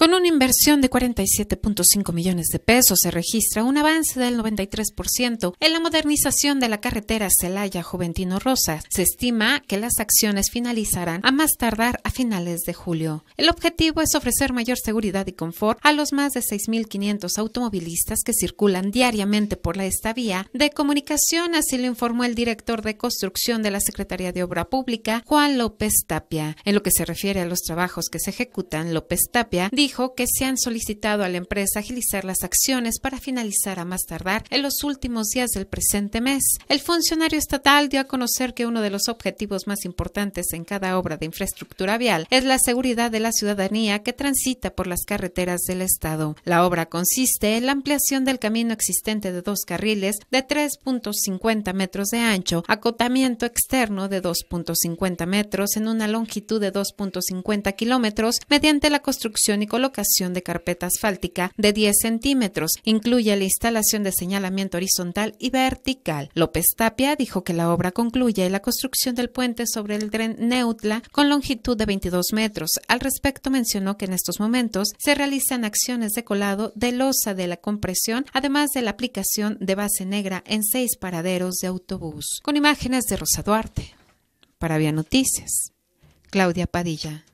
Con una inversión de 47.5 millones de pesos se registra un avance del 93% en la modernización de la carretera Celaya Juventino Rosas. Se estima que las acciones finalizarán a más tardar a finales de julio. El objetivo es ofrecer mayor seguridad y confort a los más de 6.500 automovilistas que circulan diariamente por la esta vía de comunicación, así lo informó el director de construcción de la Secretaría de Obra Pública, Juan López Tapia. En lo que se refiere a los trabajos que se ejecutan, López Tapia dijo dijo que se han solicitado a la empresa agilizar las acciones para finalizar a más tardar en los últimos días del presente mes. El funcionario estatal dio a conocer que uno de los objetivos más importantes en cada obra de infraestructura vial es la seguridad de la ciudadanía que transita por las carreteras del Estado. La obra consiste en la ampliación del camino existente de dos carriles de 3.50 metros de ancho, acotamiento externo de 2.50 metros en una longitud de 2.50 kilómetros mediante la construcción y colocación colocación de carpeta asfáltica de 10 centímetros. Incluye la instalación de señalamiento horizontal y vertical. López Tapia dijo que la obra concluye la construcción del puente sobre el tren Neutla con longitud de 22 metros. Al respecto mencionó que en estos momentos se realizan acciones de colado de losa de la compresión, además de la aplicación de base negra en seis paraderos de autobús. Con imágenes de Rosa Duarte. Para Vía Noticias, Claudia Padilla.